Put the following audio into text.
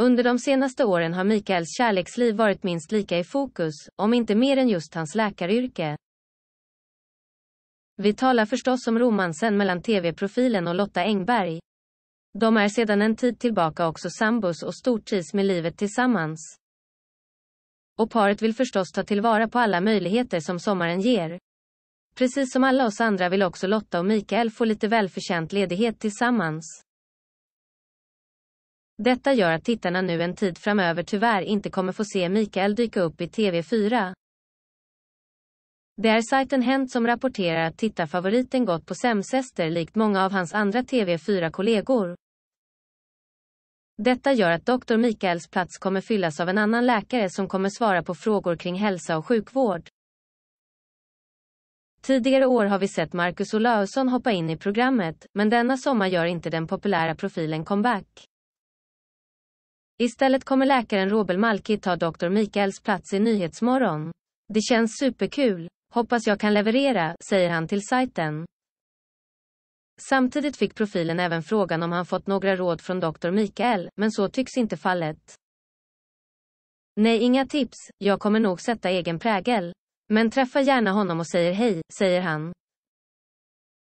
Under de senaste åren har Mikaels kärleksliv varit minst lika i fokus, om inte mer än just hans läkaryrke. Vi talar förstås om romansen mellan tv-profilen och Lotta Engberg. De är sedan en tid tillbaka också sambos och stortrivs med livet tillsammans. Och paret vill förstås ta tillvara på alla möjligheter som sommaren ger. Precis som alla oss andra vill också Lotta och Mikael få lite välförtjänt ledighet tillsammans. Detta gör att tittarna nu en tid framöver tyvärr inte kommer få se Mikael dyka upp i TV4. Det är sajten Hent som rapporterar att tittarfavoriten gått på sämsester likt många av hans andra TV4-kollegor. Detta gör att Dr. Mikaels plats kommer fyllas av en annan läkare som kommer svara på frågor kring hälsa och sjukvård. Tidigare år har vi sett Marcus Olausson hoppa in i programmet, men denna sommar gör inte den populära profilen comeback. Istället kommer läkaren Robel Malki ta Dr. Mikaels plats i Nyhetsmorgon. Det känns superkul, hoppas jag kan leverera, säger han till sajten. Samtidigt fick profilen även frågan om han fått några råd från Dr. Mikael, men så tycks inte fallet. Nej, inga tips, jag kommer nog sätta egen prägel. Men träffa gärna honom och säger hej, säger han.